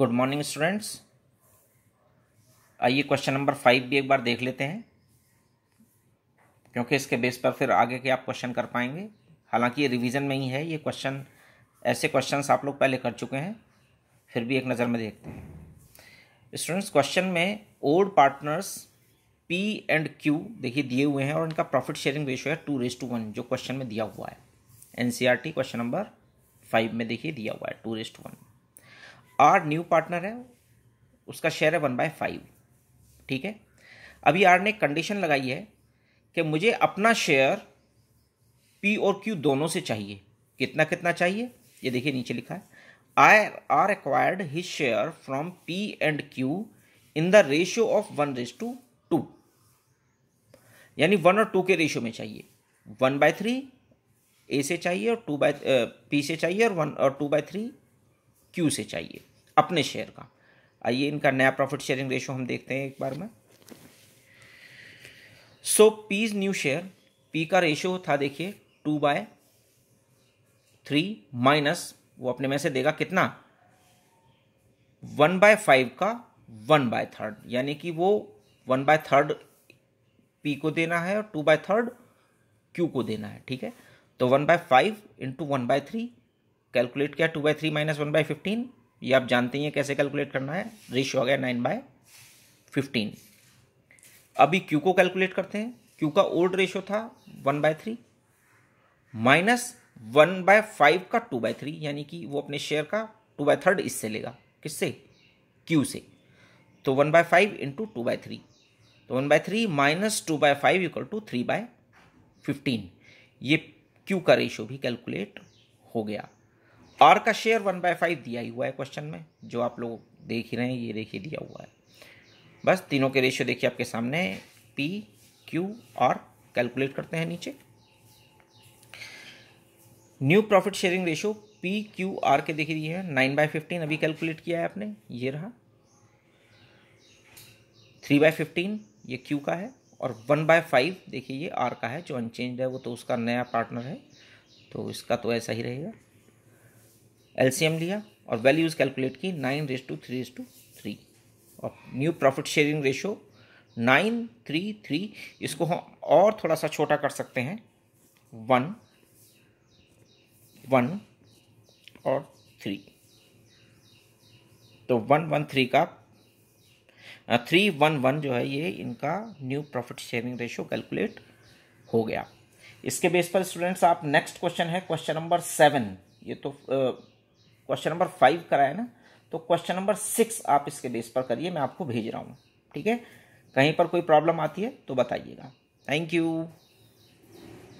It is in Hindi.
गुड मॉर्निंग स्टूडेंट्स आइए क्वेश्चन नंबर फाइव भी एक बार देख लेते हैं क्योंकि इसके बेस पर फिर आगे के आप क्वेश्चन कर पाएंगे हालांकि ये रिवीजन में ही है ये क्वेश्चन ऐसे क्वेश्चंस आप लोग पहले कर चुके हैं फिर भी एक नज़र में देखते हैं स्टूडेंट्स क्वेश्चन में old partners P and Q देखिए दिए हुए हैं और इनका प्रॉफिट शेयरिंग रेशो है टू रेस टू वन जो क्वेश्चन में दिया हुआ है एन क्वेश्चन नंबर फाइव में देखिए दिया हुआ है two is to one R new partner है उसका शेयर है वन बाय फाइव ठीक है अभी आर ने कंडीशन लगाई है कि मुझे अपना शेयर पी और क्यू दोनों से चाहिए कितना कितना चाहिए ये देखिए नीचे लिखा है I R acquired his share from P and Q in the ratio of one is to two यानी वन और टू के रेशियो में चाहिए वन बाय थ्री ए से चाहिए और टू बाय पी से चाहिए और वन और टू बाय थ्री क्यू से चाहिए अपने शेयर का आइए इनका नया प्रॉफिट शेयरिंग रेशो हम देखते हैं एक बार में so P's new share P का रेशो था देखिए टू बाय थ्री माइनस वो अपने में से देगा कितना वन बाय फाइव का वन बाय थर्ड यानी कि वो वन बाय थर्ड पी को देना है और टू बाय थर्ड क्यू को देना है ठीक है तो one by five into one by three calculate किया two by three minus one by fifteen ये आप जानते ही हैं कैसे कैलकुलेट करना है रेशो आ गया नाइन बाय फिफ्टीन अभी क्यू को कैलकुलेट करते हैं क्यू का ओल्ड रेशियो था one by three minus one by five का टू बाय थ्री यानी कि वो अपने शेयर का टू बाय थर्ड इससे लेगा किससे क्यू से तो one by five into two by three तो one by three minus two by five equal to three by fifteen ये क्यू का रेशियो भी कैलकुलेट हो गया आर का शेयर वन बाय फाइव दिया ही हुआ है क्वेश्चन में जो आप लोग देख ही रहे हैं ये देखिए दिया हुआ है बस तीनों के रेशियो देखिए आपके सामने पी क्यू आर कैलकुलेट करते हैं नीचे new profit sharing ratio P Q R के देखिए दिए हैं नाइन बाय फिफ्टीन अभी कैलकुलेट किया है आपने ये रहा थ्री बाय फिफ्टीन ये क्यू का है और वन बाय फाइव देखिए ये आर का है जो अनचेंज है वो तो उसका नया पार्टनर है तो इसका तो ऐसा ही रहेगा एलसीएम लिया और वैल्यूज़ कैलकुलेट की nine is to three is to three और new profit sharing ratio nine three three इसको हम और थोड़ा सा छोटा कर सकते हैं वन वन और थ्री तो वन वन थ्री का थ्री वन वन जो है ये इनका new profit sharing ratio calculate हो गया इसके बेस पर स्टूडेंट्स आप नेक्स्ट क्वेश्चन है क्वेश्चन नंबर सेवन ये तो क्वेश्चन नंबर फाइव कराया ना तो क्वेश्चन नंबर सिक्स आप इसके बेस पर करिए मैं आपको भेज रहा हूँ ठीक है कहीं पर कोई प्रॉब्लम आती है तो बताइएगा थैंक यू